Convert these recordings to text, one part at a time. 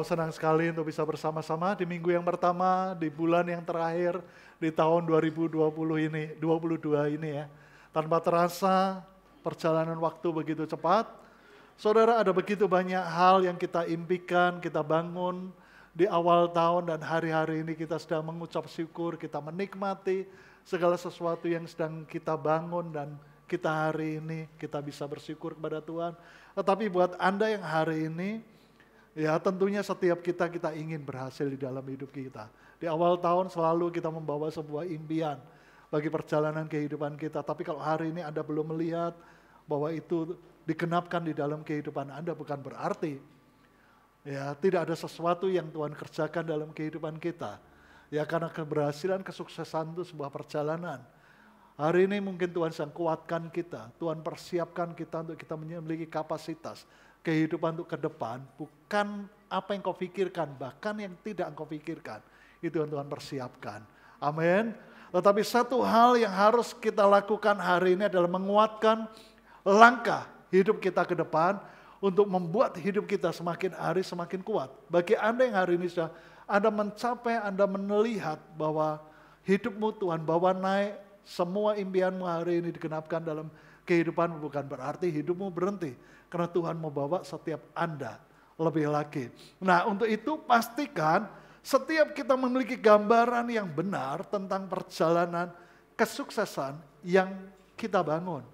Wow, senang sekali untuk bisa bersama-sama di minggu yang pertama, di bulan yang terakhir di tahun 2020 ini, 22 ini ya. Tanpa terasa perjalanan waktu begitu cepat. Saudara ada begitu banyak hal yang kita impikan, kita bangun di awal tahun dan hari-hari ini kita sedang mengucap syukur, kita menikmati segala sesuatu yang sedang kita bangun dan kita hari ini kita bisa bersyukur kepada Tuhan. Tetapi buat Anda yang hari ini Ya tentunya setiap kita, kita ingin berhasil di dalam hidup kita. Di awal tahun selalu kita membawa sebuah impian bagi perjalanan kehidupan kita. Tapi kalau hari ini Anda belum melihat bahwa itu dikenapkan di dalam kehidupan Anda bukan berarti ya tidak ada sesuatu yang Tuhan kerjakan dalam kehidupan kita. Ya karena keberhasilan, kesuksesan itu sebuah perjalanan. Hari ini mungkin Tuhan sedang kuatkan kita, Tuhan persiapkan kita untuk kita memiliki kapasitas kehidupan untuk ke depan bukan apa yang kau pikirkan, bahkan yang tidak engkau pikirkan. Itu yang Tuhan persiapkan. Amin. Tetapi satu hal yang harus kita lakukan hari ini adalah menguatkan langkah hidup kita ke depan untuk membuat hidup kita semakin hari semakin kuat. Bagi Anda yang hari ini sudah Anda mencapai, Anda melihat bahwa hidupmu Tuhan bawa naik, semua impianmu hari ini digenapkan dalam kehidupan bukan berarti hidupmu berhenti. Karena Tuhan mau bawa setiap Anda lebih lagi. Nah untuk itu pastikan setiap kita memiliki gambaran yang benar tentang perjalanan kesuksesan yang kita bangun.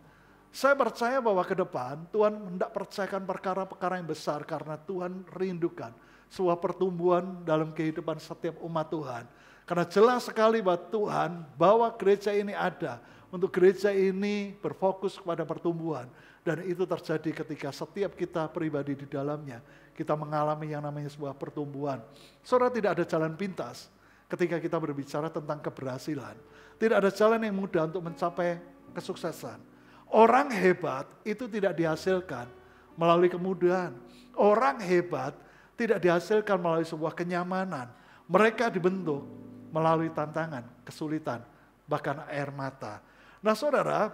Saya percaya bahwa ke depan Tuhan hendak percayakan perkara-perkara yang besar karena Tuhan rindukan sebuah pertumbuhan dalam kehidupan setiap umat Tuhan. Karena jelas sekali bahwa Tuhan bahwa gereja ini ada untuk gereja ini berfokus kepada pertumbuhan. Dan itu terjadi ketika setiap kita pribadi di dalamnya, kita mengalami yang namanya sebuah pertumbuhan. Saudara tidak ada jalan pintas ketika kita berbicara tentang keberhasilan. Tidak ada jalan yang mudah untuk mencapai kesuksesan. Orang hebat itu tidak dihasilkan melalui kemudahan. Orang hebat tidak dihasilkan melalui sebuah kenyamanan. Mereka dibentuk melalui tantangan, kesulitan, bahkan air mata. Nah saudara,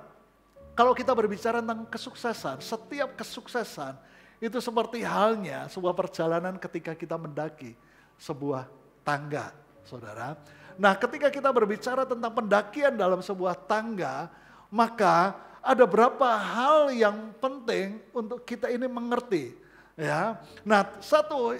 kalau kita berbicara tentang kesuksesan, setiap kesuksesan itu seperti halnya sebuah perjalanan ketika kita mendaki sebuah tangga, saudara. Nah ketika kita berbicara tentang pendakian dalam sebuah tangga, maka ada berapa hal yang penting untuk kita ini mengerti. Ya, nah satu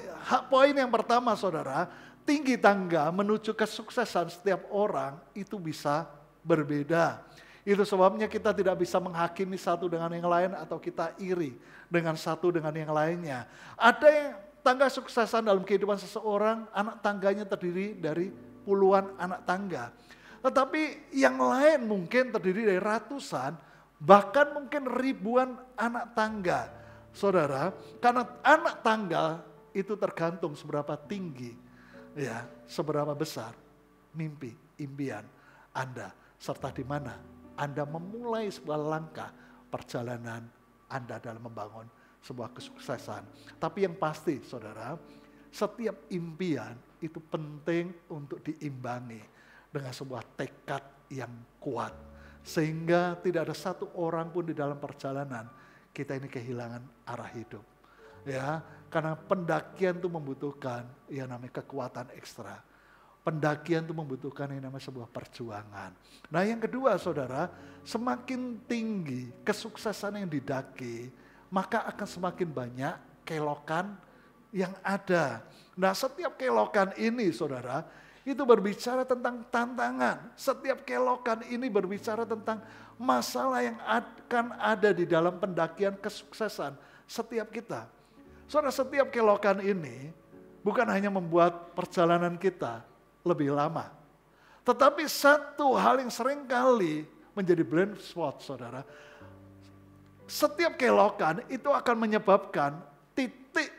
poin yang pertama saudara, tinggi tangga menuju kesuksesan setiap orang itu bisa berbeda. Itu sebabnya kita tidak bisa menghakimi satu dengan yang lain atau kita iri dengan satu dengan yang lainnya. Ada yang tangga suksesan dalam kehidupan seseorang, anak tangganya terdiri dari puluhan anak tangga. Tetapi yang lain mungkin terdiri dari ratusan, bahkan mungkin ribuan anak tangga. Saudara, karena anak tangga itu tergantung seberapa tinggi, ya, seberapa besar mimpi, impian Anda, serta di mana anda memulai sebuah langkah perjalanan Anda dalam membangun sebuah kesuksesan. Tapi yang pasti, saudara, setiap impian itu penting untuk diimbangi dengan sebuah tekad yang kuat. Sehingga tidak ada satu orang pun di dalam perjalanan kita ini kehilangan arah hidup. Ya, karena pendakian itu membutuhkan yang namanya kekuatan ekstra pendakian itu membutuhkan yang namanya sebuah perjuangan. Nah yang kedua saudara, semakin tinggi kesuksesan yang didaki, maka akan semakin banyak kelokan yang ada. Nah setiap kelokan ini saudara, itu berbicara tentang tantangan. Setiap kelokan ini berbicara tentang masalah yang akan ada di dalam pendakian kesuksesan setiap kita. Saudara, setiap kelokan ini bukan hanya membuat perjalanan kita, lebih lama. Tetapi satu hal yang seringkali menjadi blind spot saudara, setiap kelokan itu akan menyebabkan titik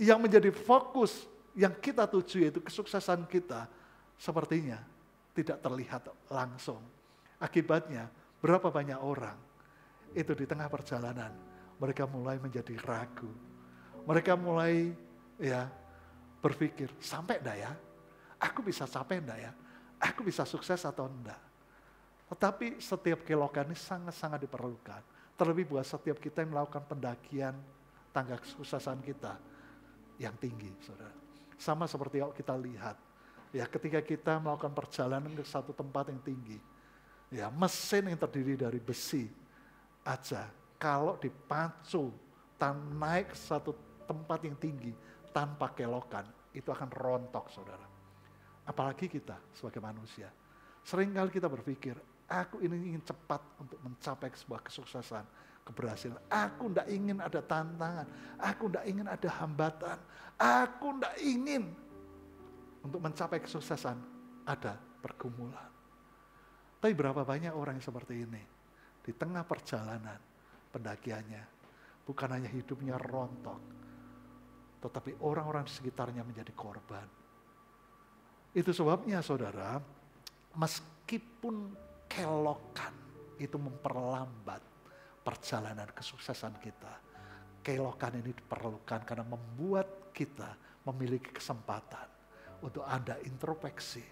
yang menjadi fokus yang kita tuju yaitu kesuksesan kita sepertinya tidak terlihat langsung. Akibatnya berapa banyak orang itu di tengah perjalanan mereka mulai menjadi ragu. Mereka mulai ya berpikir sampai dah ya Aku bisa capek enggak ya? Aku bisa sukses atau enggak? Tetapi setiap kelokan ini sangat-sangat diperlukan. Terlebih buat setiap kita yang melakukan pendakian tangga kesuksesan kita yang tinggi, saudara. Sama seperti yang kita lihat, ya ketika kita melakukan perjalanan ke satu tempat yang tinggi, ya mesin yang terdiri dari besi aja, kalau dipacu tan naik satu tempat yang tinggi tanpa kelokan, itu akan rontok, saudara. Apalagi kita sebagai manusia. Seringkali kita berpikir, aku ini ingin cepat untuk mencapai sebuah kesuksesan, keberhasilan. Aku tidak ingin ada tantangan, aku tidak ingin ada hambatan, aku tidak ingin untuk mencapai kesuksesan ada pergumulan. Tapi berapa banyak orang yang seperti ini di tengah perjalanan pendakiannya bukan hanya hidupnya rontok, tetapi orang-orang di sekitarnya menjadi korban itu sebabnya saudara, meskipun kelokan itu memperlambat perjalanan kesuksesan kita. Kelokan ini diperlukan karena membuat kita memiliki kesempatan untuk Anda introspeksi.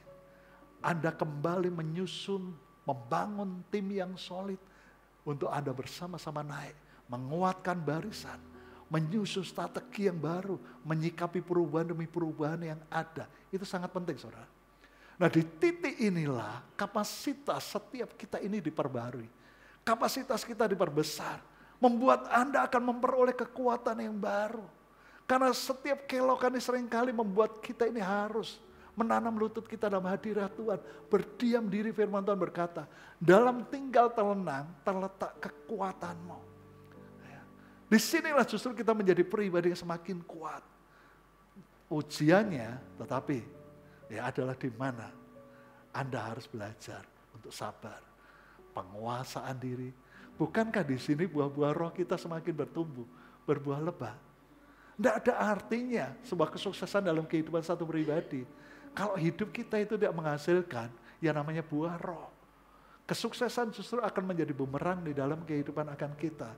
Anda kembali menyusun, membangun tim yang solid untuk Anda bersama-sama naik, menguatkan barisan, menyusun strategi yang baru, menyikapi perubahan demi perubahan yang ada, itu sangat penting saudara. Nah di titik inilah kapasitas setiap kita ini diperbarui. Kapasitas kita diperbesar. Membuat Anda akan memperoleh kekuatan yang baru. Karena setiap kelokan ini seringkali membuat kita ini harus menanam lutut kita dalam hadirat Tuhan. Berdiam diri firman Tuhan berkata, dalam tinggal telenang terletak kekuatanmu. Ya. Disinilah justru kita menjadi pribadi yang semakin kuat ujiannya, tetapi ya adalah di mana Anda harus belajar untuk sabar, penguasaan diri. Bukankah di sini buah-buah roh kita semakin bertumbuh, berbuah lebat? Tidak ada artinya sebuah kesuksesan dalam kehidupan satu pribadi. Kalau hidup kita itu tidak menghasilkan yang namanya buah roh. Kesuksesan justru akan menjadi bumerang di dalam kehidupan akan kita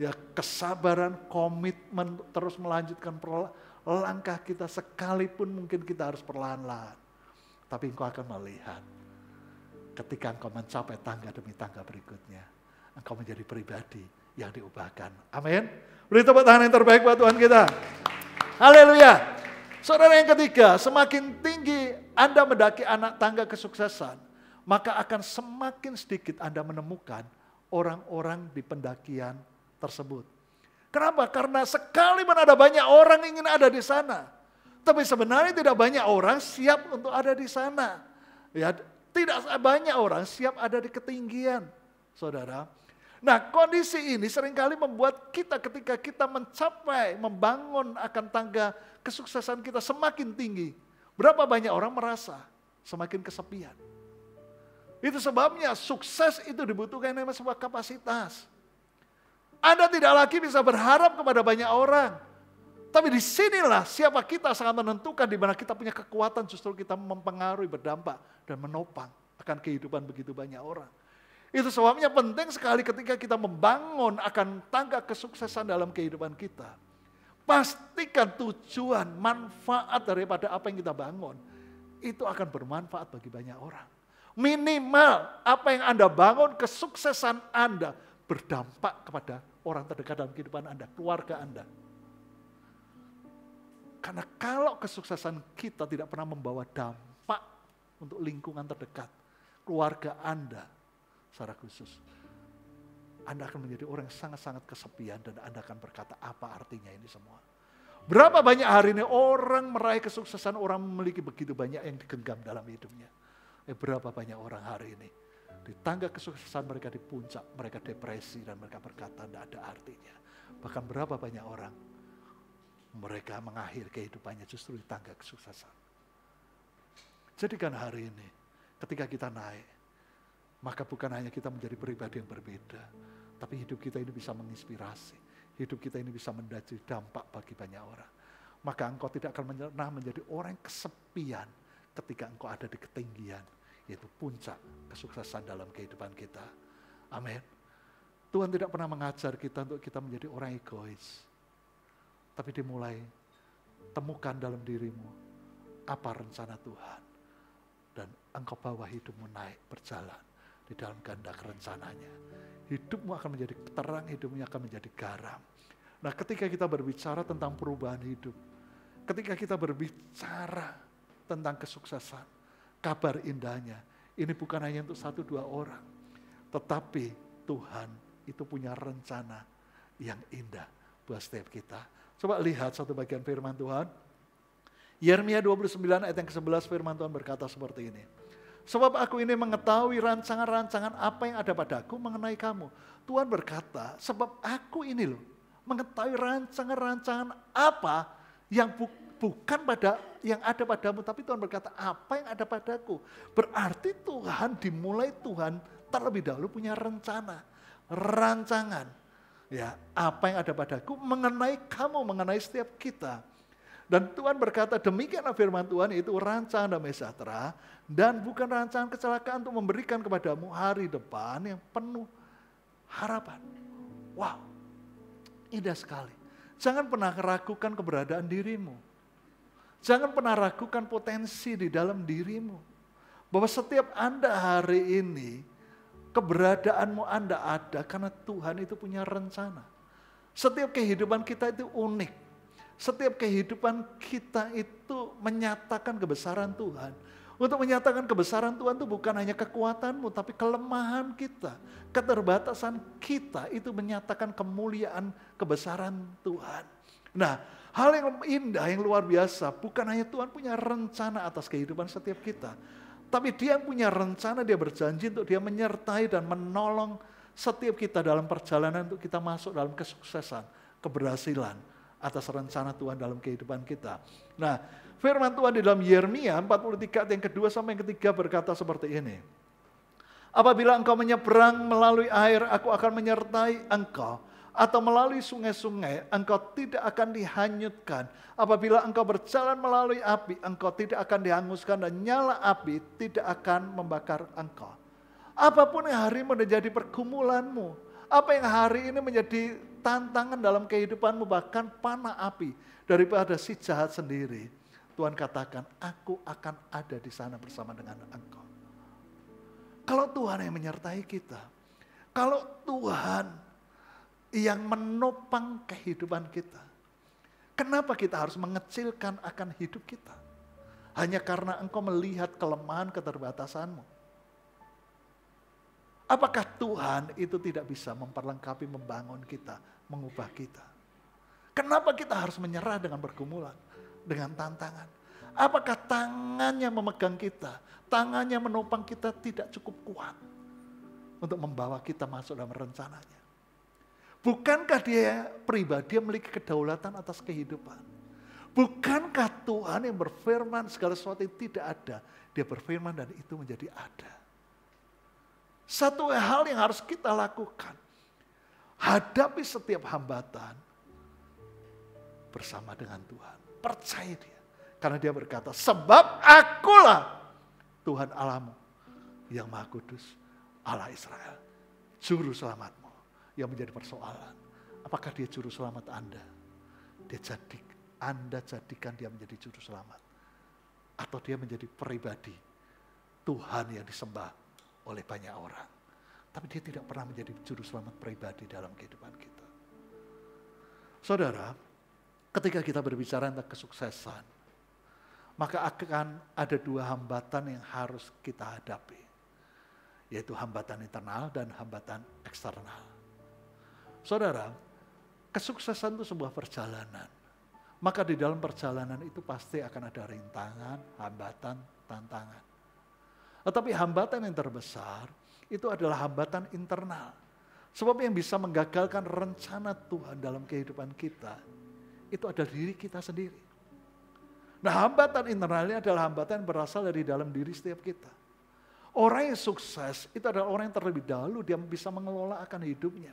ya kesabaran, komitmen terus melanjutkan langkah kita sekalipun mungkin kita harus perlahan-lahan. Tapi engkau akan melihat ketika engkau mencapai tangga demi tangga berikutnya. Engkau menjadi pribadi yang diubahkan. Amin. Beri tepuk tangan yang terbaik buat Tuhan kita. Haleluya. Saudara yang ketiga, semakin tinggi Anda mendaki anak tangga kesuksesan, maka akan semakin sedikit Anda menemukan orang-orang di pendakian tersebut. Kenapa? Karena sekali pun ada banyak orang ingin ada di sana. Tapi sebenarnya tidak banyak orang siap untuk ada di sana. Ya, tidak banyak orang siap ada di ketinggian, saudara. Nah kondisi ini seringkali membuat kita ketika kita mencapai, membangun akan tangga kesuksesan kita semakin tinggi. Berapa banyak orang merasa semakin kesepian. Itu sebabnya sukses itu dibutuhkan memang sebuah kapasitas. Anda tidak lagi bisa berharap kepada banyak orang. Tapi disinilah siapa kita sangat menentukan di mana kita punya kekuatan justru kita mempengaruhi, berdampak dan menopang akan kehidupan begitu banyak orang. Itu sebabnya penting sekali ketika kita membangun akan tangga kesuksesan dalam kehidupan kita. Pastikan tujuan, manfaat daripada apa yang kita bangun itu akan bermanfaat bagi banyak orang. Minimal apa yang Anda bangun, kesuksesan Anda berdampak kepada orang terdekat dalam kehidupan Anda, keluarga Anda. Karena kalau kesuksesan kita tidak pernah membawa dampak untuk lingkungan terdekat, keluarga Anda secara khusus, Anda akan menjadi orang yang sangat-sangat kesepian dan Anda akan berkata apa artinya ini semua. Berapa banyak hari ini orang meraih kesuksesan, orang memiliki begitu banyak yang digenggam dalam hidupnya. Eh, berapa banyak orang hari ini di tangga kesuksesan mereka di puncak, mereka depresi dan mereka berkata tidak ada artinya. Bahkan berapa banyak orang mereka mengakhiri kehidupannya justru di tangga kesuksesan. Jadikan hari ini ketika kita naik, maka bukan hanya kita menjadi pribadi yang berbeda, tapi hidup kita ini bisa menginspirasi. Hidup kita ini bisa mendaji dampak bagi banyak orang. Maka engkau tidak akan pernah menjadi orang yang kesepian ketika engkau ada di ketinggian yaitu puncak kesuksesan dalam kehidupan kita. Amin. Tuhan tidak pernah mengajar kita untuk kita menjadi orang egois. Tapi dimulai, temukan dalam dirimu apa rencana Tuhan. Dan engkau bawa hidupmu naik, berjalan di dalam ganda rencananya. Hidupmu akan menjadi terang, hidupmu akan menjadi garam. Nah ketika kita berbicara tentang perubahan hidup, ketika kita berbicara tentang kesuksesan, kabar indahnya. Ini bukan hanya untuk satu dua orang, tetapi Tuhan itu punya rencana yang indah buat setiap kita. Coba lihat satu bagian firman Tuhan. Yeremia 29 ayat yang ke-11 firman Tuhan berkata seperti ini. Sebab aku ini mengetahui rancangan-rancangan apa yang ada padaku mengenai kamu. Tuhan berkata, sebab aku ini loh mengetahui rancangan-rancangan apa yang bukan bukan pada yang ada padamu, tapi Tuhan berkata, apa yang ada padaku? Berarti Tuhan dimulai Tuhan terlebih dahulu punya rencana, rancangan. Ya, apa yang ada padaku mengenai kamu, mengenai setiap kita. Dan Tuhan berkata, demikianlah firman Tuhan, yaitu rancangan damai sejahtera, dan bukan rancangan kecelakaan untuk memberikan kepadamu hari depan yang penuh harapan. Wow, indah sekali. Jangan pernah ragukan keberadaan dirimu Jangan pernah ragukan potensi di dalam dirimu. Bahwa setiap Anda hari ini, keberadaanmu Anda ada karena Tuhan itu punya rencana. Setiap kehidupan kita itu unik. Setiap kehidupan kita itu menyatakan kebesaran Tuhan. Untuk menyatakan kebesaran Tuhan itu bukan hanya kekuatanmu, tapi kelemahan kita, keterbatasan kita itu menyatakan kemuliaan kebesaran Tuhan. Nah, Hal yang indah, yang luar biasa. Bukan hanya Tuhan punya rencana atas kehidupan setiap kita. Tapi dia yang punya rencana, dia berjanji untuk dia menyertai dan menolong setiap kita dalam perjalanan untuk kita masuk dalam kesuksesan, keberhasilan atas rencana Tuhan dalam kehidupan kita. Nah, firman Tuhan di dalam Yeremia 43 yang kedua sampai yang ketiga berkata seperti ini. Apabila engkau menyeberang melalui air, aku akan menyertai engkau atau melalui sungai-sungai, engkau tidak akan dihanyutkan. Apabila engkau berjalan melalui api, engkau tidak akan dihanguskan dan nyala api tidak akan membakar engkau. Apapun yang hari ini menjadi pergumulanmu, apa yang hari ini menjadi tantangan dalam kehidupanmu, bahkan panah api daripada si jahat sendiri. Tuhan katakan, aku akan ada di sana bersama dengan engkau. Kalau Tuhan yang menyertai kita, kalau Tuhan yang menopang kehidupan kita. Kenapa kita harus mengecilkan akan hidup kita? Hanya karena engkau melihat kelemahan keterbatasanmu. Apakah Tuhan itu tidak bisa memperlengkapi, membangun kita, mengubah kita? Kenapa kita harus menyerah dengan pergumulan, dengan tantangan? Apakah tangannya memegang kita, tangannya menopang kita tidak cukup kuat untuk membawa kita masuk dalam rencananya? Bukankah dia pribadi memiliki kedaulatan atas kehidupan? Bukankah Tuhan yang berfirman segala sesuatu yang tidak ada, dia berfirman dan itu menjadi ada. Satu hal yang harus kita lakukan, hadapi setiap hambatan bersama dengan Tuhan. Percaya dia. Karena dia berkata, sebab akulah Tuhan Alamu yang maha kudus, Allah Israel, juru selamatmu yang menjadi persoalan. Apakah dia juru selamat Anda? Dia jadi, Anda jadikan dia menjadi juru selamat. Atau dia menjadi pribadi Tuhan yang disembah oleh banyak orang. Tapi dia tidak pernah menjadi juru selamat pribadi dalam kehidupan kita. Saudara, ketika kita berbicara tentang kesuksesan, maka akan ada dua hambatan yang harus kita hadapi, yaitu hambatan internal dan hambatan eksternal. Saudara, kesuksesan itu sebuah perjalanan. Maka di dalam perjalanan itu pasti akan ada rintangan, hambatan, tantangan. Tetapi hambatan yang terbesar itu adalah hambatan internal. Sebab yang bisa menggagalkan rencana Tuhan dalam kehidupan kita itu adalah diri kita sendiri. Nah hambatan internalnya adalah hambatan yang berasal dari dalam diri setiap kita. Orang yang sukses itu adalah orang yang terlebih dahulu dia bisa mengelola akan hidupnya.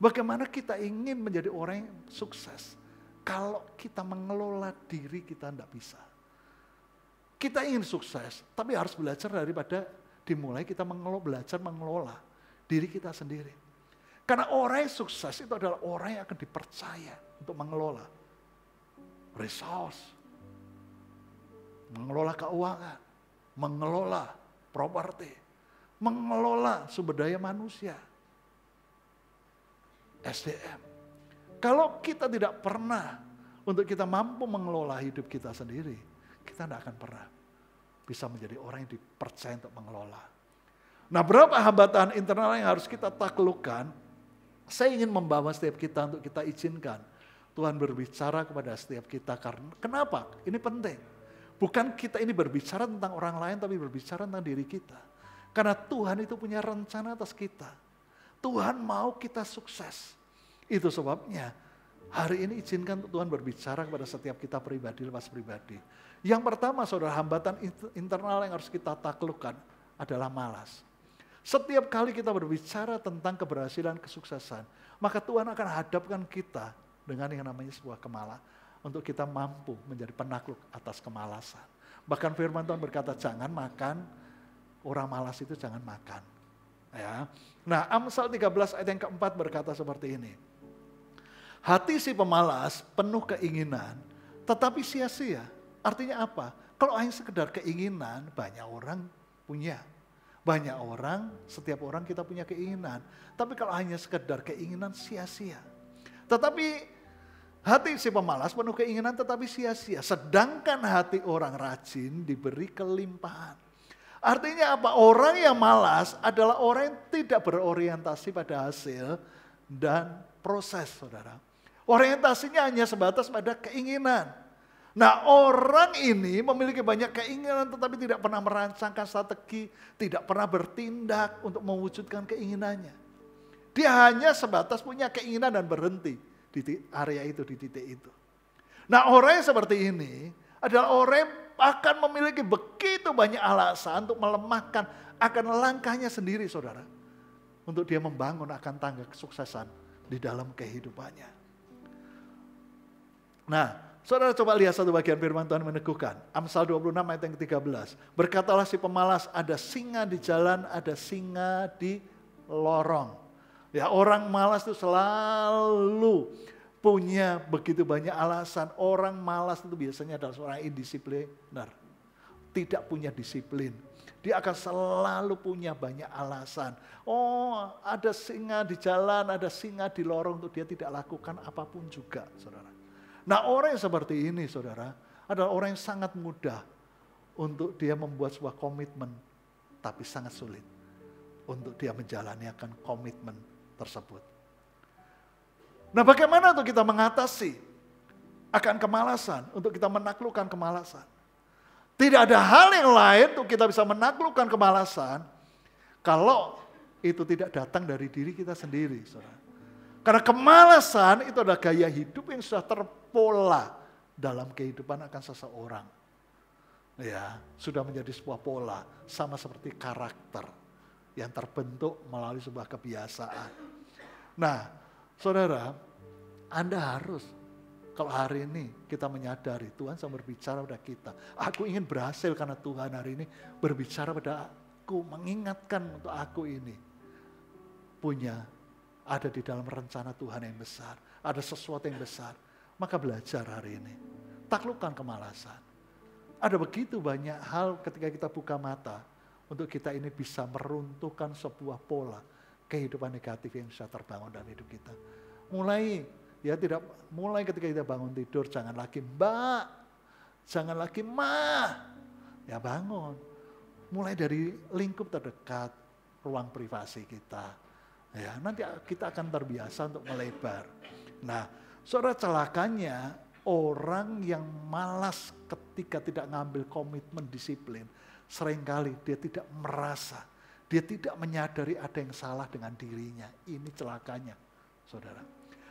Bagaimana kita ingin menjadi orang yang sukses kalau kita mengelola diri kita tidak bisa. Kita ingin sukses, tapi harus belajar daripada dimulai kita mengelola, belajar mengelola diri kita sendiri. Karena orang yang sukses itu adalah orang yang akan dipercaya untuk mengelola resource, mengelola keuangan, mengelola properti, mengelola sumber daya manusia, SDM. Kalau kita tidak pernah untuk kita mampu mengelola hidup kita sendiri, kita tidak akan pernah bisa menjadi orang yang dipercaya untuk mengelola. Nah berapa hambatan internal yang harus kita taklukkan, saya ingin membawa setiap kita untuk kita izinkan Tuhan berbicara kepada setiap kita. Karena kenapa? Ini penting. Bukan kita ini berbicara tentang orang lain, tapi berbicara tentang diri kita. Karena Tuhan itu punya rencana atas kita. Tuhan mau kita sukses. Itu sebabnya hari ini izinkan Tuhan berbicara kepada setiap kita pribadi lepas pribadi. Yang pertama saudara hambatan internal yang harus kita taklukkan adalah malas. Setiap kali kita berbicara tentang keberhasilan, kesuksesan, maka Tuhan akan hadapkan kita dengan yang namanya sebuah kemala untuk kita mampu menjadi penakluk atas kemalasan. Bahkan firman Tuhan berkata, jangan makan, orang malas itu jangan makan. Ya. Nah Amsal 13 ayat yang keempat berkata seperti ini. Hati si pemalas penuh keinginan tetapi sia-sia. Artinya apa? Kalau hanya sekedar keinginan banyak orang punya. Banyak orang, setiap orang kita punya keinginan. Tapi kalau hanya sekedar keinginan sia-sia. Tetapi Hati si pemalas penuh keinginan tetapi sia-sia. Sedangkan hati orang rajin diberi kelimpahan. Artinya apa? Orang yang malas adalah orang yang tidak berorientasi pada hasil dan proses, saudara. Orientasinya hanya sebatas pada keinginan. Nah orang ini memiliki banyak keinginan tetapi tidak pernah merancangkan strategi, tidak pernah bertindak untuk mewujudkan keinginannya. Dia hanya sebatas punya keinginan dan berhenti di area itu, di titik itu. Nah orang yang seperti ini adalah orang yang akan memiliki begitu banyak alasan untuk melemahkan akan langkahnya sendiri saudara. Untuk dia membangun akan tangga kesuksesan di dalam kehidupannya. Nah, saudara coba lihat satu bagian firman Tuhan meneguhkan. Amsal 26 ayat yang ke-13. Berkatalah si pemalas, ada singa di jalan, ada singa di lorong. Ya orang malas itu selalu punya begitu banyak alasan. Orang malas itu biasanya adalah seorang indisipliner. Tidak punya disiplin. Dia akan selalu punya banyak alasan. Oh, ada singa di jalan, ada singa di lorong, tuh dia tidak lakukan apapun juga, saudara. Nah, orang yang seperti ini, saudara, adalah orang yang sangat mudah untuk dia membuat sebuah komitmen, tapi sangat sulit untuk dia menjalani akan komitmen tersebut. Nah bagaimana untuk kita mengatasi akan kemalasan, untuk kita menaklukkan kemalasan. Tidak ada hal yang lain untuk kita bisa menaklukkan kemalasan kalau itu tidak datang dari diri kita sendiri. Saudara. Karena kemalasan itu adalah gaya hidup yang sudah terpola dalam kehidupan akan seseorang. Ya, sudah menjadi sebuah pola, sama seperti karakter yang terbentuk melalui sebuah kebiasaan. Nah, Saudara, Anda harus kalau hari ini kita menyadari Tuhan sedang berbicara pada kita. Aku ingin berhasil karena Tuhan hari ini berbicara pada aku, mengingatkan untuk aku ini punya ada di dalam rencana Tuhan yang besar, ada sesuatu yang besar. Maka belajar hari ini, taklukkan kemalasan. Ada begitu banyak hal ketika kita buka mata untuk kita ini bisa meruntuhkan sebuah pola kehidupan negatif yang bisa terbangun dalam hidup kita. Mulai ya tidak mulai ketika kita bangun tidur jangan lagi mbak, jangan lagi ma, ya bangun. Mulai dari lingkup terdekat, ruang privasi kita. Ya, nanti kita akan terbiasa untuk melebar. Nah, suara celakanya orang yang malas ketika tidak ngambil komitmen disiplin, seringkali dia tidak merasa dia tidak menyadari ada yang salah dengan dirinya. Ini celakanya, saudara.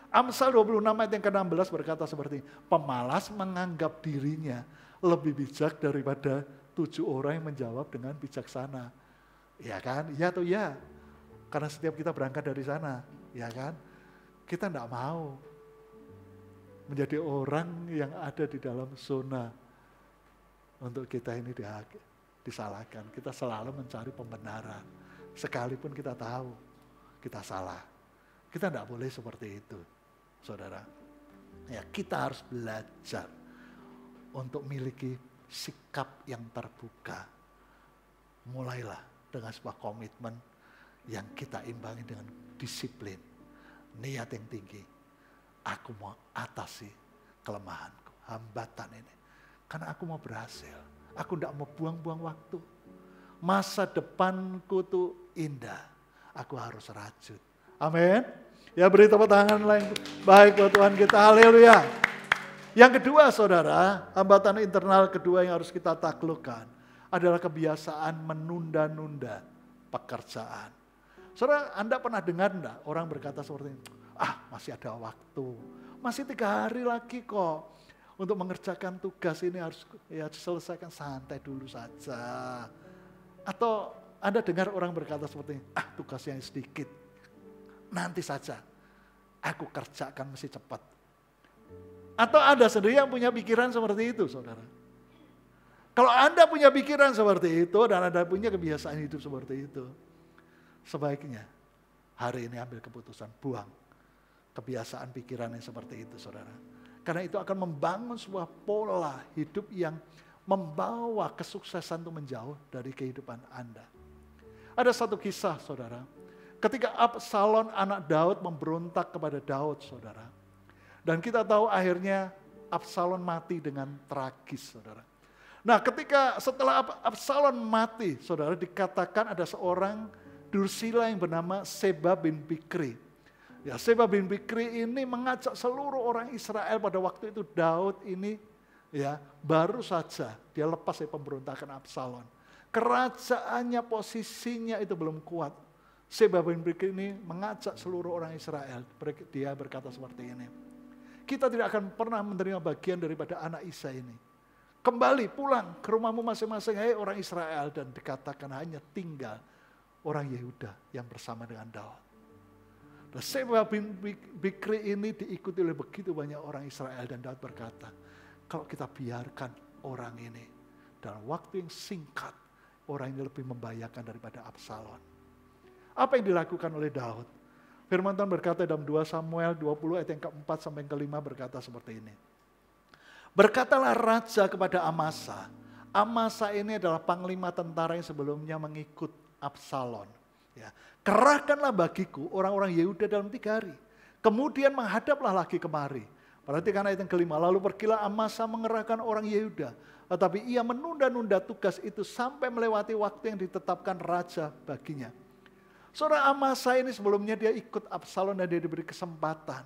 Amsal 26 ayat yang ke-16 berkata seperti ini, pemalas menganggap dirinya lebih bijak daripada tujuh orang yang menjawab dengan bijaksana. Ya kan? Ya atau ya. Karena setiap kita berangkat dari sana, ya kan? Kita tidak mau menjadi orang yang ada di dalam zona untuk kita ini di disalahkan. Kita selalu mencari pembenaran. Sekalipun kita tahu kita salah. Kita tidak boleh seperti itu, saudara. Ya, kita harus belajar untuk memiliki sikap yang terbuka. Mulailah dengan sebuah komitmen yang kita imbangi dengan disiplin, niat yang tinggi. Aku mau atasi kelemahanku, hambatan ini. Karena aku mau berhasil Aku tidak mau buang-buang waktu. Masa depanku tuh indah. Aku harus rajut. Amin. Ya beri tepuk tangan lain. Baik buat Tuhan kita. Haleluya. Yang kedua saudara, hambatan internal kedua yang harus kita taklukkan adalah kebiasaan menunda-nunda pekerjaan. Saudara, Anda pernah dengar enggak orang berkata seperti ini, ah masih ada waktu, masih tiga hari lagi kok, untuk mengerjakan tugas ini harus ya diselesaikan santai dulu saja. Atau Anda dengar orang berkata seperti, ini, ah tugas yang sedikit, nanti saja aku kerjakan mesti cepat. Atau Anda sendiri yang punya pikiran seperti itu saudara. Kalau Anda punya pikiran seperti itu dan Anda punya kebiasaan hidup seperti itu, sebaiknya hari ini ambil keputusan buang kebiasaan pikiran yang seperti itu saudara. Karena itu akan membangun sebuah pola hidup yang membawa kesuksesan itu menjauh dari kehidupan Anda. Ada satu kisah saudara, ketika Absalon anak Daud memberontak kepada Daud saudara. Dan kita tahu akhirnya Absalon mati dengan tragis saudara. Nah ketika setelah Absalon mati saudara dikatakan ada seorang Dursila yang bernama Seba bin Pikri Ya, Seba bin Bikri ini mengajak seluruh orang Israel pada waktu itu Daud ini ya baru saja dia lepas dari pemberontakan Absalom. Kerajaannya posisinya itu belum kuat. Seba bin Bikri ini mengajak seluruh orang Israel. Dia berkata seperti ini. Kita tidak akan pernah menerima bagian daripada anak Isa ini. Kembali pulang ke rumahmu masing-masing. Hai orang Israel. Dan dikatakan hanya tinggal orang Yehuda yang bersama dengan Daud. The same bin Bikri ini diikuti oleh begitu banyak orang Israel dan Daud berkata, kalau kita biarkan orang ini dalam waktu yang singkat, orang ini lebih membahayakan daripada Absalom. Apa yang dilakukan oleh Daud? Firman Tuhan berkata dalam 2 Samuel 20 ayat yang keempat sampai yang kelima berkata seperti ini. Berkatalah raja kepada Amasa. Amasa ini adalah panglima tentara yang sebelumnya mengikut Absalom Ya, kerahkanlah bagiku orang-orang Yehuda dalam tiga hari. Kemudian menghadaplah lagi kemari. Perhatikan ayat yang kelima. Lalu pergilah Amasa mengerahkan orang Yehuda. Tetapi ia menunda-nunda tugas itu sampai melewati waktu yang ditetapkan raja baginya. seorang Amasa ini sebelumnya dia ikut Absalom dan dia diberi kesempatan.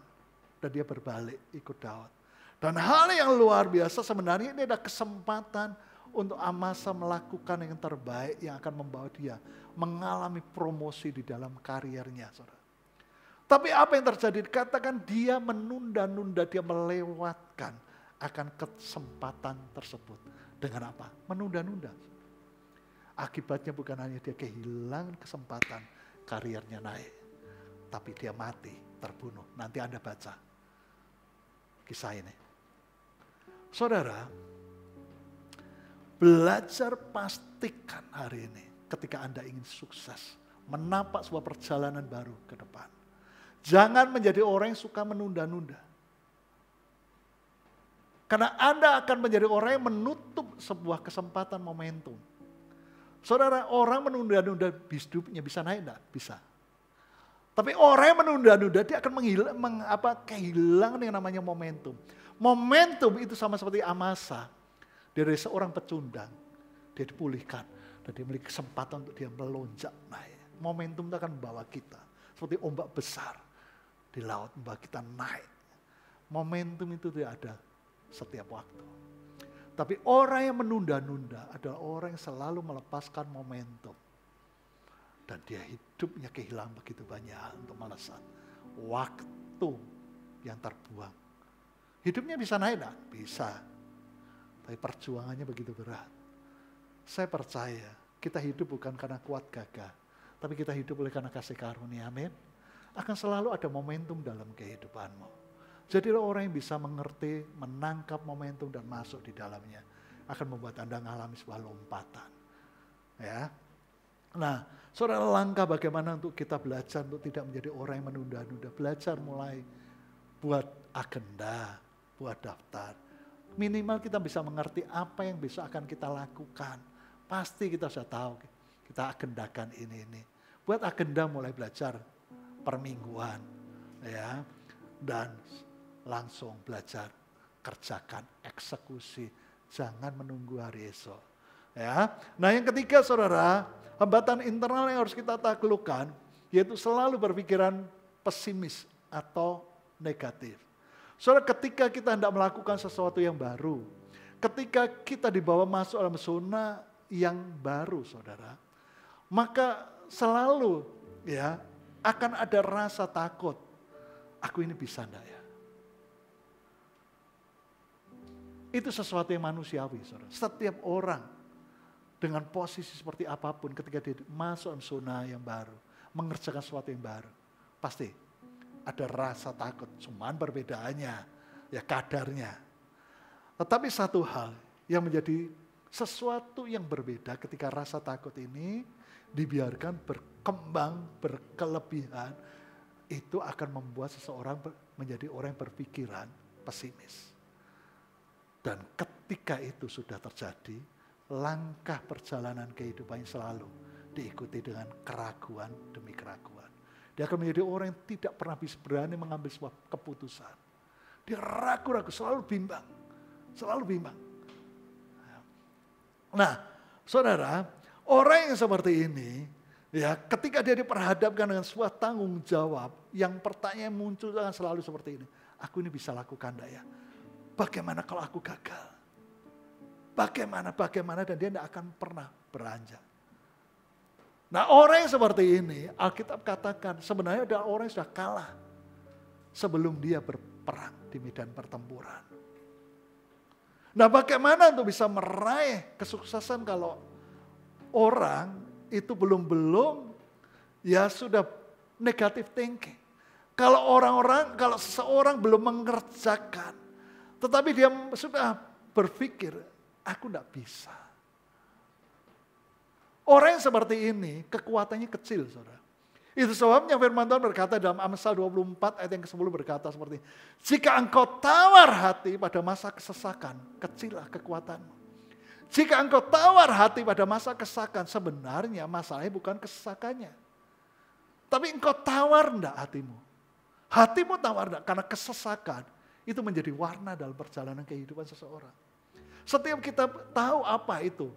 Dan dia berbalik ikut Daud. Dan hal yang luar biasa sebenarnya ini ada kesempatan untuk Amasa melakukan yang terbaik yang akan membawa dia mengalami promosi di dalam karirnya, saudara. Tapi apa yang terjadi? Katakan dia menunda-nunda, dia melewatkan akan kesempatan tersebut. Dengan apa? Menunda-nunda. Akibatnya bukan hanya dia kehilangan kesempatan karirnya naik. Tapi dia mati, terbunuh. Nanti Anda baca kisah ini. Saudara, Belajar pastikan hari ini ketika Anda ingin sukses. Menapak sebuah perjalanan baru ke depan. Jangan menjadi orang yang suka menunda-nunda. Karena Anda akan menjadi orang yang menutup sebuah kesempatan momentum. Saudara, orang menunda-nunda hidupnya bisa naik enggak? Bisa. Tapi orang yang menunda-nunda dia akan menghilang, meng, apa, kehilangan yang namanya momentum. Momentum itu sama seperti amasa dari seorang pecundang, dia dipulihkan. Dan dia memiliki kesempatan untuk dia melonjak naik. Momentum itu akan membawa kita. Seperti ombak besar di laut membawa kita naik. Momentum itu tidak ada setiap waktu. Tapi orang yang menunda-nunda adalah orang yang selalu melepaskan momentum. Dan dia hidupnya kehilangan begitu banyak untuk malasan. Waktu yang terbuang. Hidupnya bisa naik, nah? bisa. Tapi perjuangannya begitu berat. Saya percaya kita hidup bukan karena kuat gagah, tapi kita hidup oleh karena kasih karunia. Amin. Akan selalu ada momentum dalam kehidupanmu. Jadilah orang yang bisa mengerti, menangkap momentum dan masuk di dalamnya. Akan membuat Anda mengalami sebuah lompatan. Ya. Nah, seorang langkah bagaimana untuk kita belajar untuk tidak menjadi orang yang menunda-nunda. Belajar mulai buat agenda, buat daftar minimal kita bisa mengerti apa yang bisa akan kita lakukan. Pasti kita sudah tahu, kita agendakan ini ini. Buat agenda mulai belajar permingguan, ya, dan langsung belajar kerjakan eksekusi. Jangan menunggu hari esok. Ya. Nah yang ketiga saudara, hambatan internal yang harus kita taklukkan yaitu selalu berpikiran pesimis atau negatif. Saudara, ketika kita hendak melakukan sesuatu yang baru, ketika kita dibawa masuk dalam zona yang baru saudara, maka selalu ya akan ada rasa takut. Aku ini bisa enggak ya? Itu sesuatu yang manusiawi saudara. Setiap orang dengan posisi seperti apapun ketika dia masuk dalam zona yang baru, mengerjakan sesuatu yang baru, pasti ada rasa takut, cuman perbedaannya ya kadarnya. Tetapi satu hal yang menjadi sesuatu yang berbeda ketika rasa takut ini dibiarkan berkembang, berkelebihan, itu akan membuat seseorang menjadi orang yang berpikiran pesimis. Dan ketika itu sudah terjadi, langkah perjalanan kehidupan selalu diikuti dengan keraguan demi keraguan. Dia akan menjadi orang yang tidak pernah bisa berani mengambil sebuah keputusan. Dia ragu-ragu, selalu bimbang. Selalu bimbang. Nah, saudara, orang yang seperti ini, ya ketika dia diperhadapkan dengan sebuah tanggung jawab, yang pertanyaan muncul akan selalu seperti ini. Aku ini bisa lakukan enggak ya? Bagaimana kalau aku gagal? Bagaimana, bagaimana, dan dia tidak akan pernah beranjak. Nah orang yang seperti ini, Alkitab katakan sebenarnya ada orang yang sudah kalah sebelum dia berperang di medan pertempuran. Nah bagaimana untuk bisa meraih kesuksesan kalau orang itu belum-belum ya sudah negatif thinking. Kalau orang-orang, kalau seseorang belum mengerjakan, tetapi dia sudah berpikir, aku tidak bisa Orang yang seperti ini kekuatannya kecil saudara. Itu sebabnya firman Tuhan berkata dalam Amsal 24 ayat yang ke-10 berkata seperti Jika engkau tawar hati pada masa kesesakan, kecilah kekuatanmu. Jika engkau tawar hati pada masa kesesakan, sebenarnya masalahnya bukan kesesakannya. Tapi engkau tawar enggak hatimu? Hatimu tawar enggak? Karena kesesakan itu menjadi warna dalam perjalanan kehidupan seseorang. Setiap kita tahu apa itu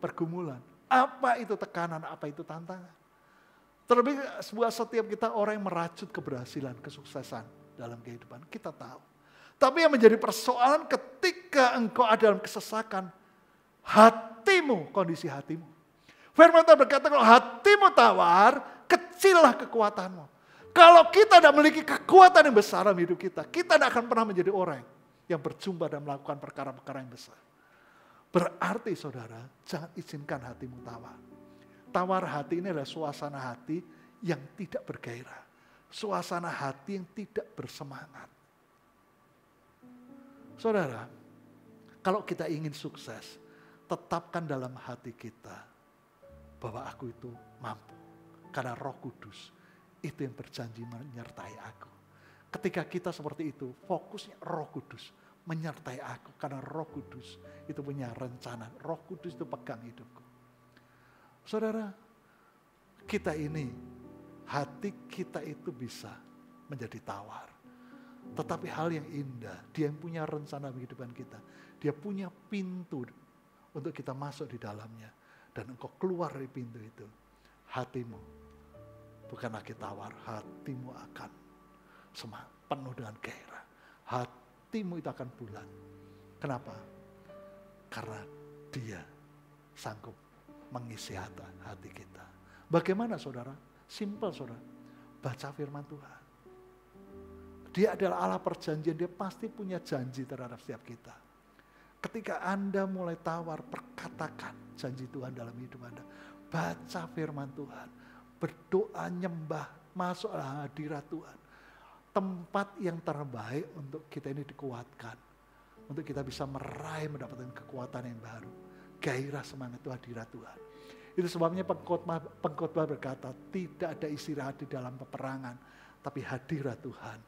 pergumulan, apa itu tekanan, apa itu tantangan. Terlebih sebuah setiap kita orang yang meracut keberhasilan, kesuksesan dalam kehidupan. Kita tahu. Tapi yang menjadi persoalan ketika engkau ada dalam kesesakan, hatimu, kondisi hatimu. Firman Tuhan berkata kalau hatimu tawar, kecillah kekuatanmu. Kalau kita tidak memiliki kekuatan yang besar dalam hidup kita, kita tidak akan pernah menjadi orang yang berjumpa dan melakukan perkara-perkara yang besar. Berarti saudara, jangan izinkan hatimu tawar. Tawar hati ini adalah suasana hati yang tidak bergairah. Suasana hati yang tidak bersemangat. Saudara, kalau kita ingin sukses, tetapkan dalam hati kita bahwa aku itu mampu. Karena roh kudus itu yang berjanji menyertai aku. Ketika kita seperti itu, fokusnya roh kudus menyertai aku karena Roh Kudus itu punya rencana. Roh Kudus itu pegang hidupku. Saudara, kita ini hati kita itu bisa menjadi tawar. Tetapi hal yang indah, dia yang punya rencana kehidupan kita. Dia punya pintu untuk kita masuk di dalamnya. Dan engkau keluar dari pintu itu. Hatimu bukan lagi tawar, hatimu akan semangat, penuh dengan gairah. Hati hatimu itu akan bulat. Kenapa? Karena dia sanggup mengisi hati, hati kita. Bagaimana saudara? Simple saudara. Baca firman Tuhan. Dia adalah Allah perjanjian, dia pasti punya janji terhadap setiap kita. Ketika Anda mulai tawar, perkatakan janji Tuhan dalam hidup Anda. Baca firman Tuhan, berdoa nyembah, masuklah hadirat Tuhan tempat yang terbaik untuk kita ini dikuatkan. Untuk kita bisa meraih mendapatkan kekuatan yang baru. Gairah semangat itu hadirat Tuhan. Itu sebabnya pengkhotbah, pengkhotbah berkata, tidak ada istirahat di dalam peperangan. Tapi hadirat Tuhan,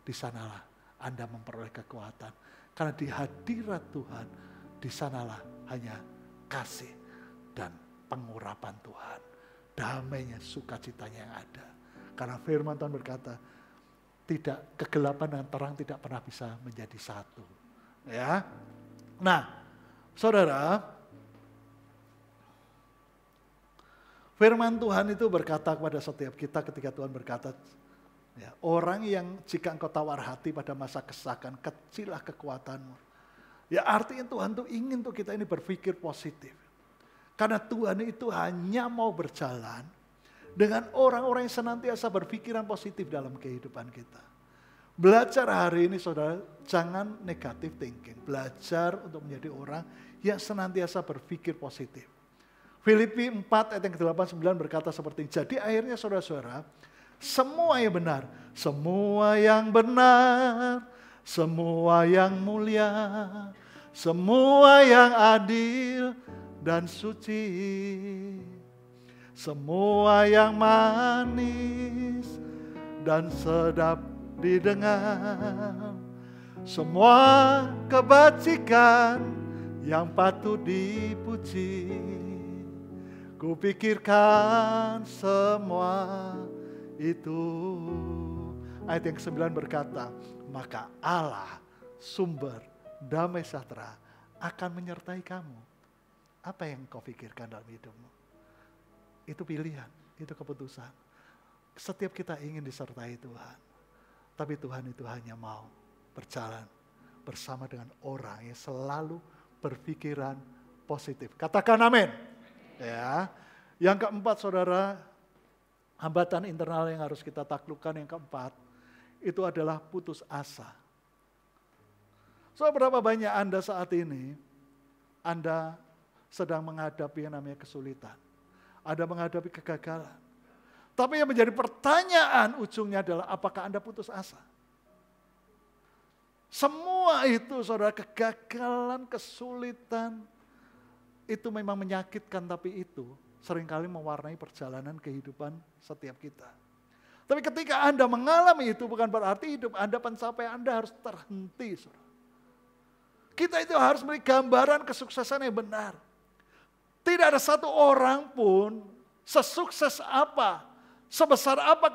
di sanalah Anda memperoleh kekuatan. Karena di hadirat Tuhan, di sanalah hanya kasih dan pengurapan Tuhan. Damainya sukacitanya yang ada. Karena firman Tuhan berkata, tidak kegelapan dan terang tidak pernah bisa menjadi satu. Ya. Nah, Saudara, firman Tuhan itu berkata kepada setiap kita ketika Tuhan berkata, ya, orang yang jika engkau tawar hati pada masa kesakan, kecilah kekuatanmu. Ya artinya Tuhan tuh ingin tuh kita ini berpikir positif. Karena Tuhan itu hanya mau berjalan dengan orang-orang yang senantiasa berpikiran positif dalam kehidupan kita. Belajar hari ini saudara, jangan negatif thinking. Belajar untuk menjadi orang yang senantiasa berpikir positif. Filipi 4 ayat yang ke-8 9 berkata seperti ini. Jadi akhirnya saudara-saudara, semua yang benar, semua yang benar, semua yang mulia, semua yang adil dan suci semua yang manis dan sedap didengar, semua kebajikan yang patut dipuji. Kupikirkan semua itu. Ayat yang ke-9 berkata, maka Allah sumber damai sejahtera akan menyertai kamu. Apa yang kau pikirkan dalam hidupmu? Itu pilihan, itu keputusan. Setiap kita ingin disertai Tuhan. Tapi Tuhan itu hanya mau berjalan bersama dengan orang yang selalu berpikiran positif. Katakan amin. Ya. Yang keempat saudara, hambatan internal yang harus kita taklukkan yang keempat, itu adalah putus asa. So berapa banyak Anda saat ini, Anda sedang menghadapi yang namanya kesulitan. Anda menghadapi kegagalan. Tapi yang menjadi pertanyaan ujungnya adalah apakah Anda putus asa? Semua itu saudara kegagalan, kesulitan, itu memang menyakitkan tapi itu seringkali mewarnai perjalanan kehidupan setiap kita. Tapi ketika Anda mengalami itu bukan berarti hidup Anda pencapaian Anda harus terhenti. Saudara. Kita itu harus beri gambaran kesuksesan yang benar. Tidak ada satu orang pun sesukses apa, sebesar apa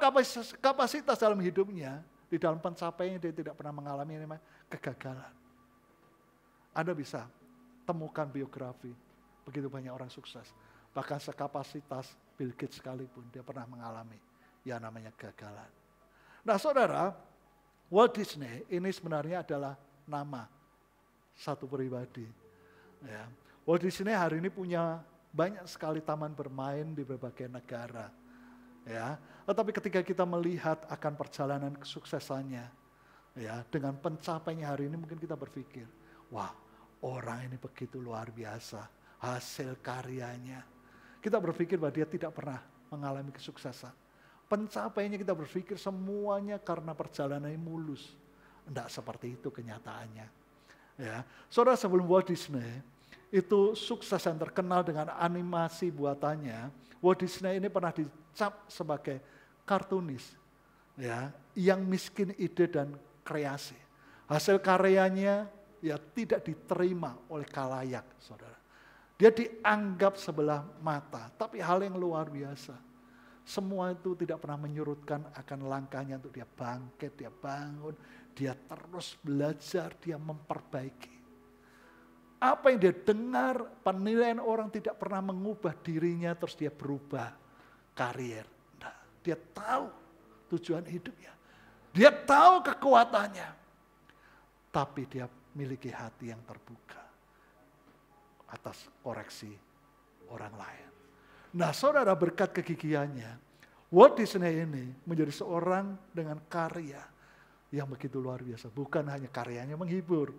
kapasitas dalam hidupnya, di dalam pencapaiannya dia tidak pernah mengalami ini namanya kegagalan. Anda bisa temukan biografi begitu banyak orang sukses. Bahkan sekapasitas Bill Gates sekalipun dia pernah mengalami yang namanya kegagalan. Nah saudara, Walt Disney ini sebenarnya adalah nama satu pribadi. Ya. Walt Disney hari ini punya banyak sekali taman bermain di berbagai negara. Ya, tetapi ketika kita melihat akan perjalanan kesuksesannya, ya, dengan pencapaiannya hari ini mungkin kita berpikir, wah, orang ini begitu luar biasa, hasil karyanya. Kita berpikir bahwa dia tidak pernah mengalami kesuksesan. Pencapaiannya kita berpikir semuanya karena perjalanannya mulus. Tidak seperti itu kenyataannya. Ya, saudara sebelum Walt Disney, itu sukses yang terkenal dengan animasi buatannya. Walt Disney ini pernah dicap sebagai kartunis ya yang miskin ide dan kreasi. Hasil karyanya ya tidak diterima oleh kalayak, Saudara. Dia dianggap sebelah mata, tapi hal yang luar biasa. Semua itu tidak pernah menyurutkan akan langkahnya untuk dia bangkit, dia bangun, dia terus belajar, dia memperbaiki. Apa yang dia dengar, penilaian orang tidak pernah mengubah dirinya, terus dia berubah karier. Nah, dia tahu tujuan hidupnya. Dia tahu kekuatannya. Tapi dia miliki hati yang terbuka atas koreksi orang lain. Nah saudara berkat kegigihannya, Walt Disney ini menjadi seorang dengan karya yang begitu luar biasa. Bukan hanya karyanya menghibur,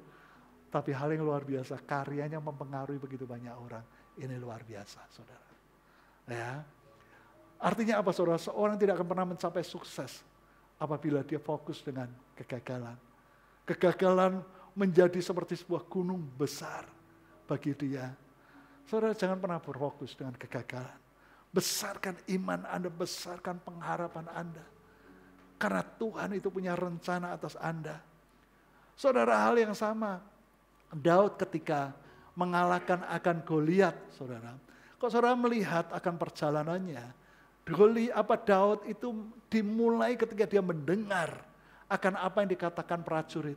tapi hal yang luar biasa, karyanya mempengaruhi begitu banyak orang. Ini luar biasa, saudara. Ya. Artinya apa, saudara? Seorang tidak akan pernah mencapai sukses apabila dia fokus dengan kegagalan. Kegagalan menjadi seperti sebuah gunung besar bagi dia. Saudara jangan pernah berfokus dengan kegagalan. Besarkan iman Anda, besarkan pengharapan Anda. Karena Tuhan itu punya rencana atas Anda. Saudara hal yang sama, Daud ketika mengalahkan akan Goliat, saudara. Kok saudara melihat akan perjalanannya? Goli, apa Daud itu dimulai ketika dia mendengar akan apa yang dikatakan prajurit.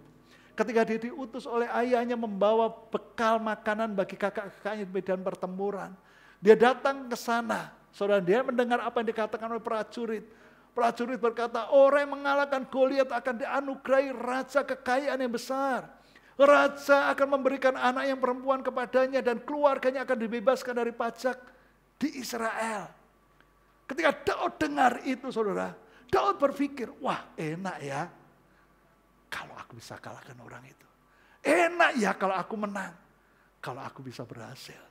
Ketika dia diutus oleh ayahnya membawa bekal makanan bagi kakak-kakaknya di medan pertempuran. Dia datang ke sana, saudara dia mendengar apa yang dikatakan oleh prajurit. Prajurit berkata, orang yang mengalahkan Goliat akan dianugerahi raja kekayaan yang besar. Raja akan memberikan anak yang perempuan kepadanya dan keluarganya akan dibebaskan dari pajak di Israel. Ketika Daud dengar itu saudara, Daud berpikir, wah enak ya kalau aku bisa kalahkan orang itu. Enak ya kalau aku menang, kalau aku bisa berhasil.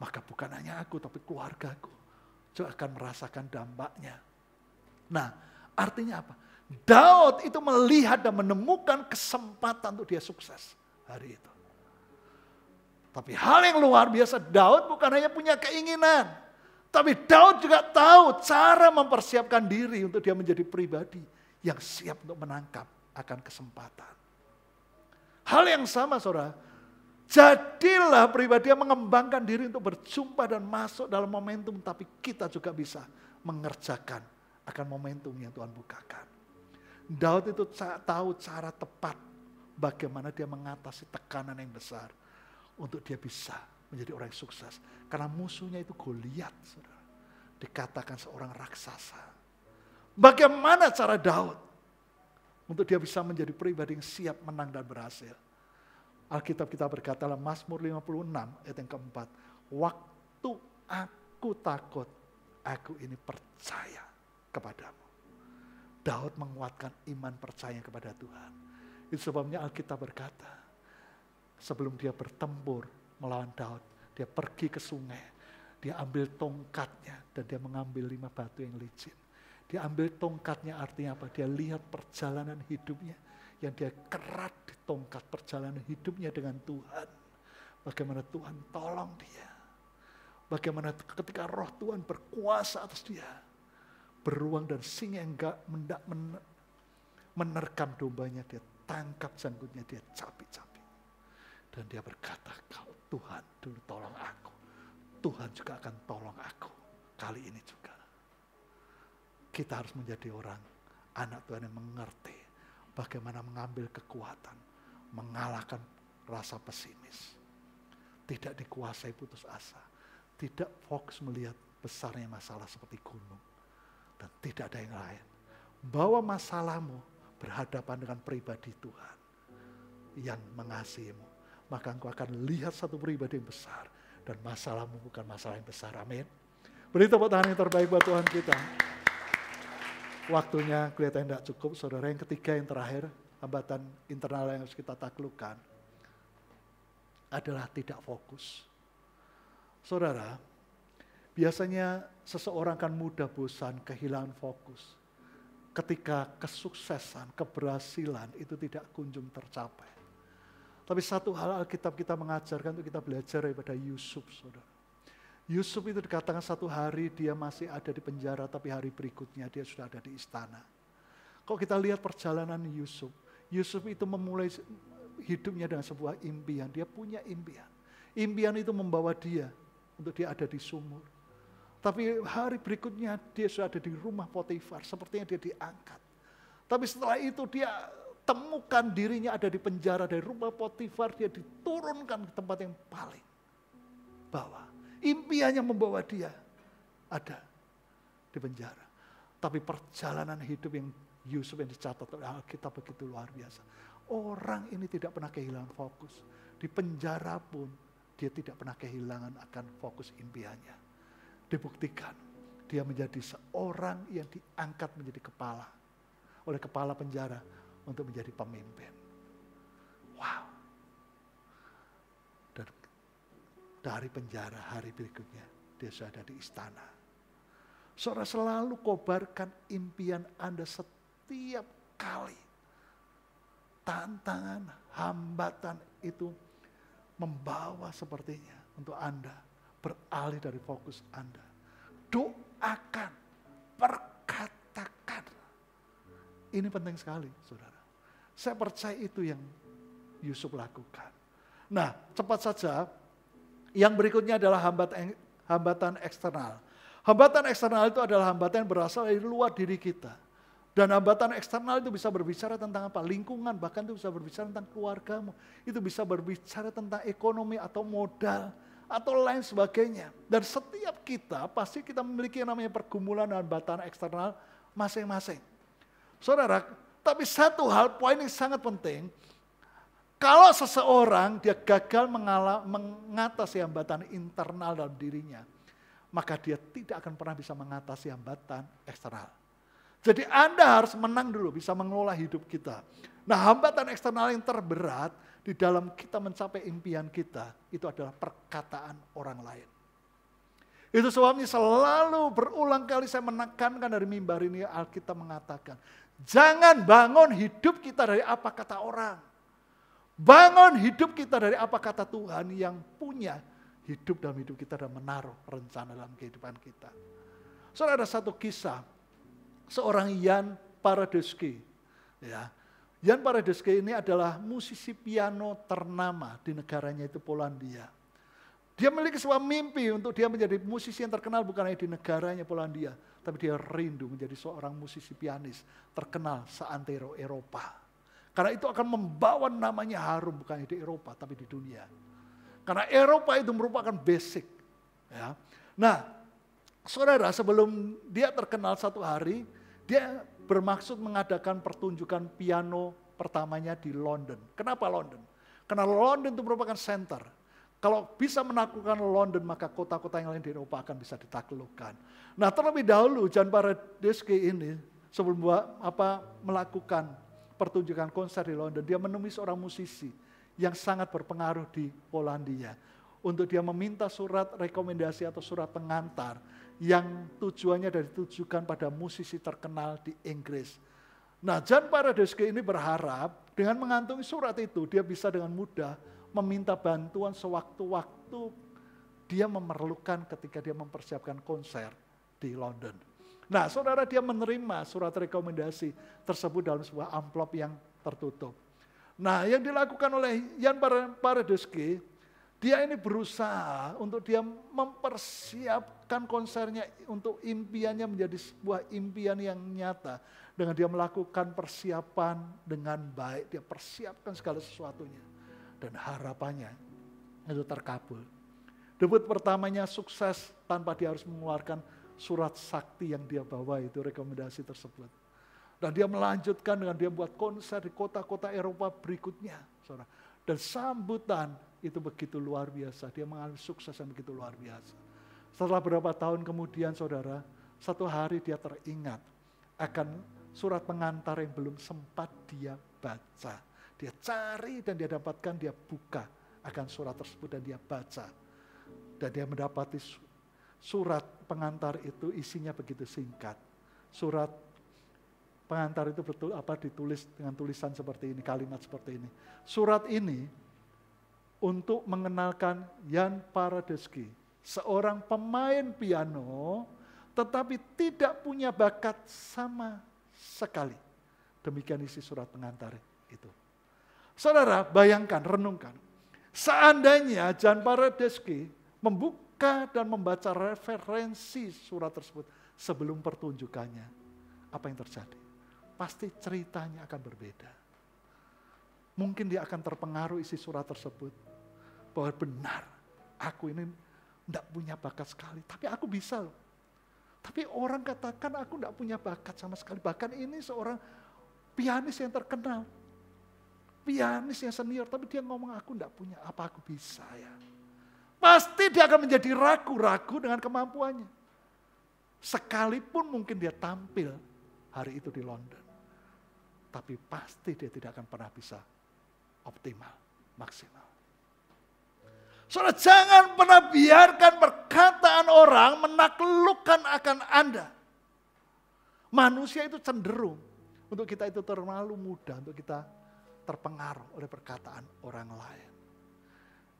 Maka bukan hanya aku tapi keluargaku juga akan merasakan dampaknya. Nah artinya apa? Daud itu melihat dan menemukan kesempatan untuk dia sukses hari itu. Tapi hal yang luar biasa, Daud bukan hanya punya keinginan. Tapi Daud juga tahu cara mempersiapkan diri untuk dia menjadi pribadi yang siap untuk menangkap akan kesempatan. Hal yang sama saudara, jadilah pribadi yang mengembangkan diri untuk berjumpa dan masuk dalam momentum. Tapi kita juga bisa mengerjakan akan momentum yang Tuhan bukakan. Daud itu tahu cara tepat bagaimana dia mengatasi tekanan yang besar untuk dia bisa menjadi orang yang sukses. Karena musuhnya itu Goliat, saudara. Dikatakan seorang raksasa. Bagaimana cara Daud untuk dia bisa menjadi pribadi yang siap menang dan berhasil. Alkitab kita berkata dalam Mazmur 56 ayat yang keempat. Waktu aku takut, aku ini percaya kepadamu. Daud menguatkan iman percaya kepada Tuhan. Itu sebabnya Alkitab berkata, sebelum dia bertempur melawan Daud, dia pergi ke sungai, dia ambil tongkatnya dan dia mengambil lima batu yang licin. Dia ambil tongkatnya artinya apa? Dia lihat perjalanan hidupnya yang dia kerat di tongkat perjalanan hidupnya dengan Tuhan. Bagaimana Tuhan tolong dia. Bagaimana ketika roh Tuhan berkuasa atas dia beruang dan singa yang enggak mendak menerkam dombanya dia tangkap janggutnya, dia capi-capi, dan dia berkata kau Tuhan dulu tolong aku Tuhan juga akan tolong aku kali ini juga kita harus menjadi orang anak Tuhan yang mengerti bagaimana mengambil kekuatan mengalahkan rasa pesimis tidak dikuasai putus asa tidak fokus melihat besarnya masalah seperti gunung dan tidak ada yang lain. Bawa masalahmu berhadapan dengan pribadi Tuhan yang mengasihimu. Maka engkau akan lihat satu pribadi yang besar dan masalahmu bukan masalah yang besar. Amin. Beri tepuk tangan yang terbaik buat Tuhan kita. Waktunya kelihatan tidak cukup, saudara. Yang ketiga, yang terakhir, hambatan internal yang harus kita taklukkan adalah tidak fokus. Saudara, Biasanya seseorang kan mudah bosan, kehilangan fokus. Ketika kesuksesan, keberhasilan itu tidak kunjung tercapai. Tapi satu hal Alkitab kita mengajarkan untuk kita belajar daripada Yusuf, saudara. Yusuf itu dikatakan satu hari dia masih ada di penjara, tapi hari berikutnya dia sudah ada di istana. Kok kita lihat perjalanan Yusuf, Yusuf itu memulai hidupnya dengan sebuah impian. Dia punya impian. Impian itu membawa dia untuk dia ada di sumur tapi hari berikutnya dia sudah ada di rumah Potifar, sepertinya dia diangkat. Tapi setelah itu dia temukan dirinya ada di penjara dari rumah Potifar, dia diturunkan ke tempat yang paling bawah. Impiannya membawa dia ada di penjara. Tapi perjalanan hidup yang Yusuf yang dicatat oleh Alkitab begitu luar biasa. Orang ini tidak pernah kehilangan fokus. Di penjara pun dia tidak pernah kehilangan akan fokus impiannya dibuktikan dia menjadi seorang yang diangkat menjadi kepala oleh kepala penjara untuk menjadi pemimpin. Wow. Dan dari penjara hari berikutnya dia sudah ada di istana. Saudara selalu kobarkan impian Anda setiap kali tantangan, hambatan itu membawa sepertinya untuk Anda beralih dari fokus Anda. Doakan, perkatakan. Ini penting sekali, saudara. Saya percaya itu yang Yusuf lakukan. Nah, cepat saja. Yang berikutnya adalah hambatan, eksternal. Hambatan eksternal itu adalah hambatan yang berasal dari luar diri kita. Dan hambatan eksternal itu bisa berbicara tentang apa? Lingkungan, bahkan itu bisa berbicara tentang keluargamu. Itu bisa berbicara tentang ekonomi atau modal atau lain sebagainya. Dan setiap kita pasti kita memiliki yang namanya pergumulan dan bantahan eksternal masing-masing. Saudara, tapi satu hal poin yang sangat penting, kalau seseorang dia gagal mengala, mengatasi hambatan internal dalam dirinya, maka dia tidak akan pernah bisa mengatasi hambatan eksternal. Jadi Anda harus menang dulu, bisa mengelola hidup kita. Nah hambatan eksternal yang terberat di dalam kita mencapai impian kita, itu adalah perkataan orang lain. Itu suami selalu berulang kali saya menekankan dari mimbar ini Alkitab mengatakan, jangan bangun hidup kita dari apa kata orang. Bangun hidup kita dari apa kata Tuhan yang punya hidup dalam hidup kita dan menaruh rencana dalam kehidupan kita. Soalnya ada satu kisah, seorang Ian Paradeski ya, Jan Paradejke ini adalah musisi piano ternama di negaranya itu Polandia. Dia memiliki sebuah mimpi untuk dia menjadi musisi yang terkenal bukan hanya di negaranya Polandia, tapi dia rindu menjadi seorang musisi pianis terkenal seantero Eropa. Karena itu akan membawa namanya harum bukan hanya di Eropa tapi di dunia. Karena Eropa itu merupakan basic. Ya. Nah, saudara sebelum dia terkenal satu hari, dia bermaksud mengadakan pertunjukan piano pertamanya di London. Kenapa London? Karena London itu merupakan center. Kalau bisa menaklukkan London, maka kota-kota yang lain di Eropa akan bisa ditaklukkan. Nah, terlebih dahulu Jan Paradeschi ini sebelum buat apa melakukan pertunjukan konser di London, dia menemui seorang musisi yang sangat berpengaruh di Polandia untuk dia meminta surat rekomendasi atau surat pengantar yang tujuannya dari ditujukan pada musisi terkenal di Inggris. Nah, Jan Paradeske ini berharap dengan mengantungi surat itu dia bisa dengan mudah meminta bantuan sewaktu-waktu dia memerlukan ketika dia mempersiapkan konser di London. Nah, saudara dia menerima surat rekomendasi tersebut dalam sebuah amplop yang tertutup. Nah, yang dilakukan oleh Jan Paradeske dia ini berusaha untuk dia mempersiapkan konsernya untuk impiannya menjadi sebuah impian yang nyata. Dengan dia melakukan persiapan dengan baik, dia persiapkan segala sesuatunya. Dan harapannya itu terkabul. Debut pertamanya sukses tanpa dia harus mengeluarkan surat sakti yang dia bawa itu rekomendasi tersebut. Dan dia melanjutkan dengan dia buat konser di kota-kota Eropa berikutnya. Saudara. Dan sambutan itu begitu luar biasa. Dia mengalami sukses yang begitu luar biasa. Setelah beberapa tahun kemudian saudara, satu hari dia teringat akan surat pengantar yang belum sempat dia baca. Dia cari dan dia dapatkan, dia buka akan surat tersebut dan dia baca. Dan dia mendapati surat pengantar itu isinya begitu singkat. Surat pengantar itu betul apa ditulis dengan tulisan seperti ini, kalimat seperti ini. Surat ini untuk mengenalkan Jan Paradeski, seorang pemain piano tetapi tidak punya bakat sama sekali. Demikian isi surat pengantar itu. Saudara, bayangkan, renungkan. Seandainya Jan Paradeski membuka dan membaca referensi surat tersebut sebelum pertunjukannya, apa yang terjadi? Pasti ceritanya akan berbeda. Mungkin dia akan terpengaruh isi surat tersebut bahwa benar aku ini tidak punya bakat sekali, tapi aku bisa loh. Tapi orang katakan aku tidak punya bakat sama sekali. Bahkan ini seorang pianis yang terkenal, pianis yang senior, tapi dia ngomong aku tidak punya apa aku bisa ya. Pasti dia akan menjadi ragu-ragu dengan kemampuannya. Sekalipun mungkin dia tampil hari itu di London. Tapi pasti dia tidak akan pernah bisa optimal, maksimal. Saudara jangan pernah biarkan perkataan orang menaklukkan akan Anda. Manusia itu cenderung untuk kita itu terlalu mudah untuk kita terpengaruh oleh perkataan orang lain.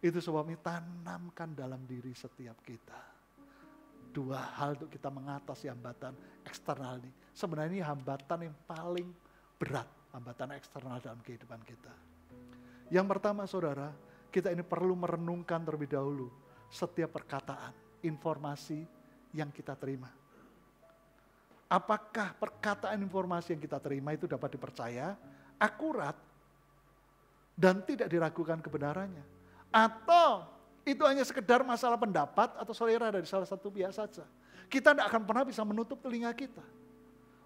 Itu sebabnya tanamkan dalam diri setiap kita. Dua hal untuk kita mengatasi hambatan eksternal ini. Sebenarnya ini hambatan yang paling berat, hambatan eksternal dalam kehidupan kita. Yang pertama saudara, kita ini perlu merenungkan terlebih dahulu setiap perkataan, informasi yang kita terima. Apakah perkataan informasi yang kita terima itu dapat dipercaya, akurat, dan tidak diragukan kebenarannya? Atau itu hanya sekedar masalah pendapat atau selera dari salah satu pihak saja. Kita tidak akan pernah bisa menutup telinga kita.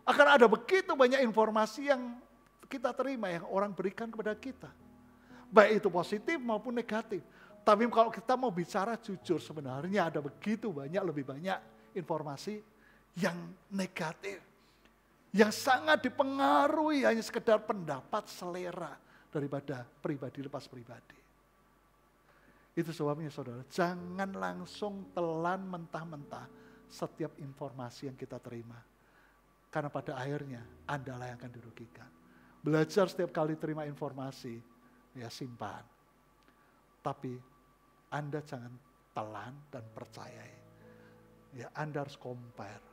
Akan ada begitu banyak informasi yang kita terima, yang orang berikan kepada kita. Baik itu positif maupun negatif. Tapi kalau kita mau bicara jujur sebenarnya ada begitu banyak, lebih banyak informasi yang negatif. Yang sangat dipengaruhi hanya sekedar pendapat selera daripada pribadi lepas pribadi. Itu sebabnya saudara, jangan langsung telan mentah-mentah setiap informasi yang kita terima. Karena pada akhirnya Anda layakkan yang akan dirugikan. Belajar setiap kali terima informasi, ya simpan. Tapi Anda jangan telan dan percayai. Ya Anda harus compare.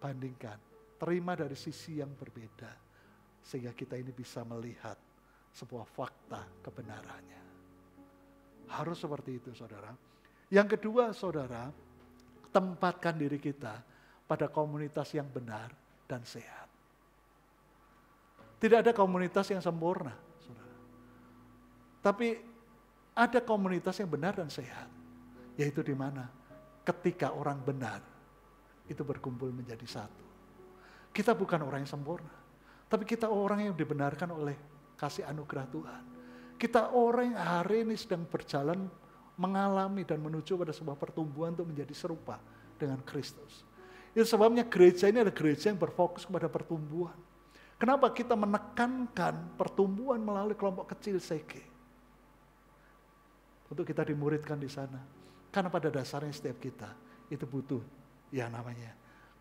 Bandingkan, terima dari sisi yang berbeda sehingga kita ini bisa melihat sebuah fakta kebenarannya. Harus seperti itu, saudara. Yang kedua, saudara, tempatkan diri kita pada komunitas yang benar dan sehat. Tidak ada komunitas yang sempurna. Tapi ada komunitas yang benar dan sehat. Yaitu di mana? Ketika orang benar itu berkumpul menjadi satu. Kita bukan orang yang sempurna. Tapi kita orang yang dibenarkan oleh kasih anugerah Tuhan. Kita orang yang hari ini sedang berjalan mengalami dan menuju pada sebuah pertumbuhan untuk menjadi serupa dengan Kristus. Itu sebabnya gereja ini adalah gereja yang berfokus kepada pertumbuhan. Kenapa kita menekankan pertumbuhan melalui kelompok kecil seke? untuk kita dimuridkan di sana. Karena pada dasarnya setiap kita itu butuh yang namanya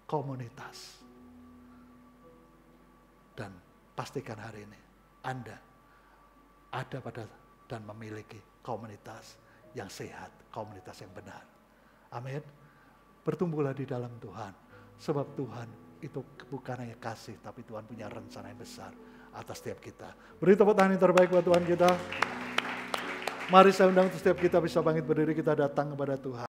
komunitas. Dan pastikan hari ini Anda ada pada dan memiliki komunitas yang sehat, komunitas yang benar. Amin. Bertumbuhlah di dalam Tuhan. Sebab Tuhan itu bukan hanya kasih, tapi Tuhan punya rencana yang besar atas setiap kita. Beri tepuk tangan yang terbaik buat Tuhan kita. Mari saya undang setiap kita bisa bangkit berdiri kita datang kepada Tuhan.